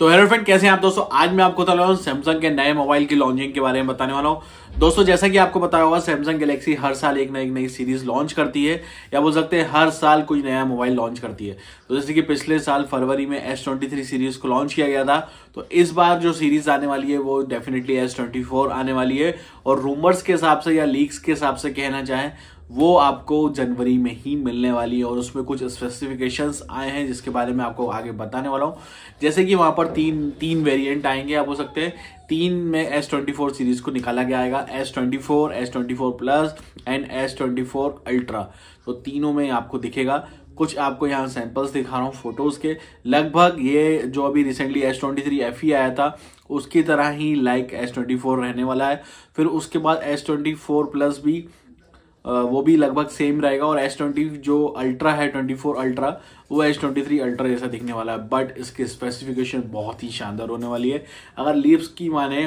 तो hello friend कैसे हैं आप दोस्तों आज मैं आपको बता रहा हूँ सैमसंग के नए मोबाइल की लॉन्चिंग के बारे में बताने वाला हूँ दोस्तों जैसा कि आपको बताया होगा सैमसंग गैलेक्सी हर साल एक नई एक नई सीरीज लॉन्च करती है या बोल सकते हैं हर साल कुछ नया मोबाइल लॉन्च करती है तो जैसे कि पिछले साल फरवरी में एस सीरीज को लॉन्च किया गया था तो इस बार जो सीरीज आने वाली है वो डेफिनेटली एस आने वाली है और रूमर्स के हिसाब से या लीक्स के हिसाब से कहना चाहें वो आपको जनवरी में ही मिलने वाली है और उसमें कुछ स्पेसिफिकेशंस आए हैं जिसके बारे में आपको आगे बताने वाला हूँ जैसे कि वहाँ पर तीन तीन वेरिएंट आएंगे आप हो सकते हैं तीन में एस ट्वेंटी फोर सीरीज को निकाला गया आएगा S twenty four S twenty four plus and S twenty four ultra तो तीनों में आपको दिखेगा कुछ आपको यहाँ सैंपल्स दिखा रहा हूँ फोटोज़ के लगभग ये जो अभी recently S twenty three F E आया था उसकी तरह ही लाइक एस ट्वेंटी फोर रहने वाला है फिर उसके बाद एस ट्वेंटी फोर प्लस भी वो भी लगभग सेम रहेगा और एस ट्वेंटी जो अल्ट्रा है ट्वेंटी फोर अल्ट्रा वो एस ट्वेंटी थ्री अल्ट्रा जैसा दिखने वाला है बट इसके स्पेसिफिकेशन बहुत ही शानदार होने वाली है अगर लिप्स की माने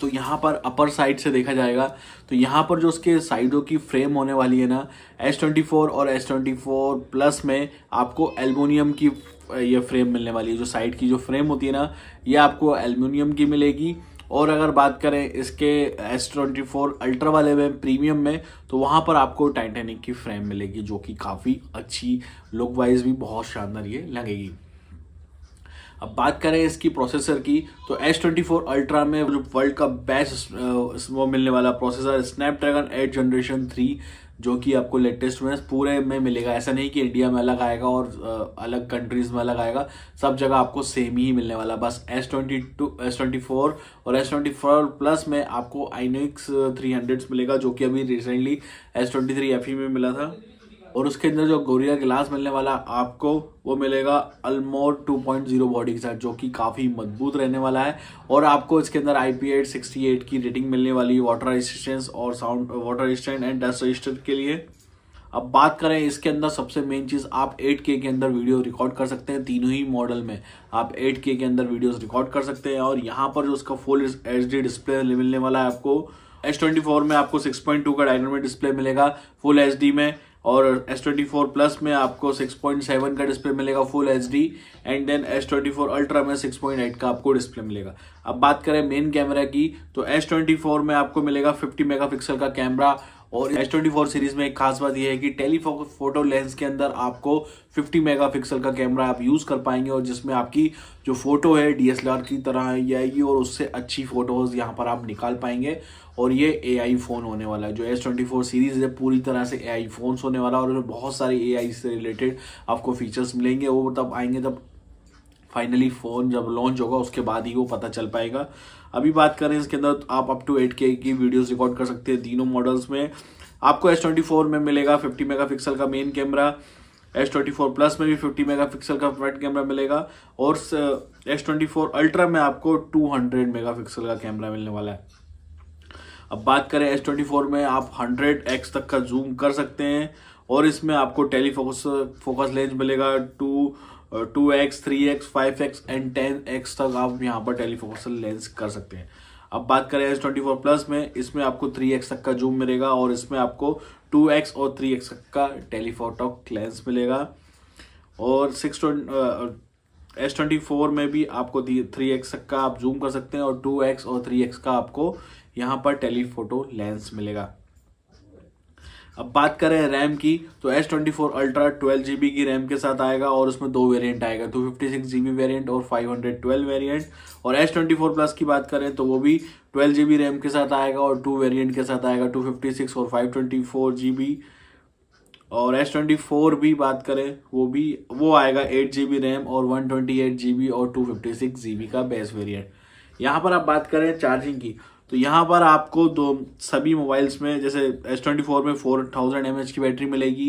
तो यहाँ पर अपर साइड से देखा जाएगा तो यहाँ पर जो उसके साइडों की फ्रेम होने वाली है ना एस ट्वेंटी फोर और एस ट्वेंटी फोर प्लस में आपको एल्मोनियम की ये फ्रेम मिलने वाली है जो साइड की जो फ्रेम होती है ना ये आपको एल्मोनियम की मिलेगी और अगर बात करें इसके एस ट्वेंटी फोर अल्ट्रा वाले में प्रीमियम में तो वहाँ पर आपको टाइटेनिक की फ्रेम मिलेगी जो कि काफ़ी अच्छी लुक वाइज भी बहुत शानदार ये लगेगी अब बात करें इसकी प्रोसेसर की तो एस ट्वेंटी फोर अल्ट्रा में जो वर्ल्ड का बेस्ट वो मिलने वाला processor Snapdragon eight generation three जो कि आपको लेटेस्ट में पूरे में मिलेगा ऐसा नहीं कि इंडिया में अलग आएगा और अलग कंट्रीज में अलग आएगा सब जगह आपको सेम ही मिलने वाला बस S twenty two S twenty four और एस ट्वेंटी फोर प्लस में आपको आइनिक्स थ्री हंड्रेड मिलेगा जो कि अभी recently S twenty three F में मिला था और उसके अंदर जो गोरिया ग्लास मिलने वाला आपको वो मिलेगा अल्मोर 2.0 बॉडी के साथ जो कि काफ़ी मजबूत रहने वाला है और आपको इसके अंदर आई पी एट की रेटिंग मिलने वाली वाटर रजिस्टेंस और sound water resistant and dust register के लिए अब बात करें इसके अंदर सबसे मेन चीज़ आप 8K के अंदर वीडियो रिकॉर्ड कर सकते हैं तीनों ही मॉडल में आप 8K के अंदर वीडियोस रिकॉर्ड कर सकते हैं और यहाँ पर जो उसका फुल एच डिस्प्ले मिलने वाला है आपको एस ट्वेंटी फोर में आपको सिक्स पॉइंट टू का डायनामिक डिस्प्ले मिलेगा फुल एच डी में और एस ट्वेंटी फोर प्लस में आपको सिक्स पॉइंट सेवन का डिस्प्ले मिलेगा full H D and then S twenty four ultra में सिक्स पॉइंट एट का आपको डिस्प्ले मिलेगा अब बात करें मेन कैमरा की तो एस ट्वेंटी फोर में आपको मिलेगा फिफ्टी मेगा पिक्सल का कैमरा और एस ट्वेंटी फोर सीरीज में एक खास बात यह है कि टेलीफोटो लेंस के अंदर आपको 50 मेगापिक्सल का कैमरा आप यूज़ कर पाएंगे और जिसमें आपकी जो फोटो है डीएसएलआर की तरह ही आएगी और उससे अच्छी फोटोज यहाँ पर आप निकाल पाएंगे और ये ए आई फ़ोन होने वाला है जो एस ट्वेंटी फोर सीरीज़ है पूरी तरह से ए आई फोन होने वाला और बहुत सारे ए आई से रिलेटेड आपको फीचर्स मिलेंगे वो तब आएंगे तब फाइनली फ़ोन जब लॉन्च होगा उसके बाद ही वो पता चल पाएगा अभी बात करें इसके अंदर तो आप अप टू एट के की वीडियोस रिकॉर्ड कर सकते हैं तीनों मॉडल्स में आपको एस ट्वेंटी फोर में मिलेगा फिफ्टी पिक्सल का main camera S twenty four plus में भी फिफ्टी पिक्सल का फ्रंट कैमरा मिलेगा और एस ट्वेंटी फोर अल्ट्रा में आपको टू हंड्रेड मेगा पिक्सल का कैमरा मिलने वाला है अब बात करें एस ट्वेंटी फोर में आप हंड्रेड एक्स तक का जूम कर सकते हैं और इसमें आपको टेलीफोकस फोकस लेंस मिलेगा two two X three X five X and ten X तक आप यहाँ पर टेलीफोकसल लेंस कर सकते हैं अब बात करें एस ट्वेंटी फोर प्लस में इसमें आपको थ्री एक्स तक का जूम मिलेगा और इसमें आपको टू एक्स और थ्री एक्स तक का टेलीफोटो लेंस मिलेगा और सिक्स एस ट्वेंटी फोर में भी आपको थ्री एक्स तक का आप जूम कर सकते हैं और टू एक्स और थ्री एक्स का आपको यहाँ पर टेलीफोटो लेंस मिलेगा अब बात करें रैम की तो S twenty four ultra twelve G B की रैम के साथ आएगा और उसमें दो वेरिएंट आएगा two fifty six G B variant और फाइव हंड्रेड ट्वेल्व वेरियंट और एस ट्वेंटी फोर प्लस की बात करें तो वो भी ट्वेल्व जी बी रैम के साथ आएगा और टू वेरियंट के साथ आएगा टू फिफ्टी सिक्स और five twenty four G B और एस ट्वेंटी फोर भी बात करें वो भी वो आएगा एट जी बी रैम और one twenty eight G B और two fifty six G B का बेस वेरियंट यहाँ पर आप बात करें चार्जिंग की तो यहाँ पर आपको दो सभी मोबाइल्स में जैसे एस ट्वेंटी फोर में फोर थाउजेंड एम की बैटरी मिलेगी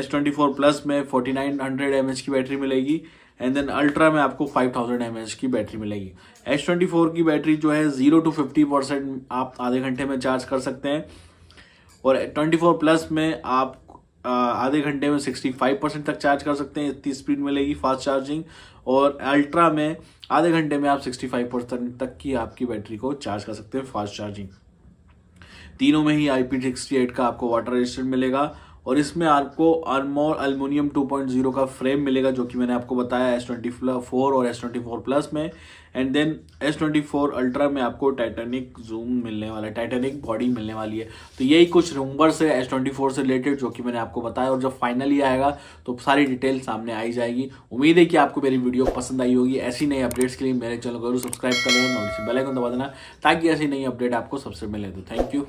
एस ट्वेंटी फोर प्लस में फोर्टी नाइन हंड्रेड एम की बैटरी मिलेगी एंड देन अल्ट्रा में आपको फाइव थाउजेंड एम की बैटरी मिलेगी एस ट्वेंटी फोर की बैटरी जो है जीरो टू फिफ्टी परसेंट आप आधे घंटे में चार्ज कर सकते हैं और ट्वेंटी फोर प्लस में आप आधे घंटे में 65 परसेंट तक चार्ज कर सकते हैं इतनी स्पीड मिलेगी फास्ट चार्जिंग और अल्ट्रा में आधे घंटे में आप 65 परसेंट तक की आपकी बैटरी को चार्ज कर सकते हैं फास्ट चार्जिंग तीनों में ही आई पी का आपको वाटर रजिस्टर मिलेगा और इसमें आपको अरमोर अल्मोनियम 2.0 का फ्रेम मिलेगा जो कि मैंने आपको बताया एस ट्वेंटी फोर और एस ट्वेंटी फोर प्लस में and then S twenty four ultra में आपको टाइटेनिक जूम मिलने वाला है टाइटेनिक बॉडी मिलने वाली है तो यही कुछ रूमर्स है एस ट्वेंटी फोर से रिलेटेड जो कि मैंने आपको बताया और जब फाइनली आएगा तो सारी डिटेल सामने आई जाएगी उम्मीद है कि आपको मेरी वीडियो पसंद आई होगी ऐसी नई अपडेट्स के लिए मेरे चैनल को जरूर सब्सक्राइब कर लेना और बेलाइकन दबा देना ताकि ऐसी नई अपडेट आपको सबसे मिले तो थैंक यू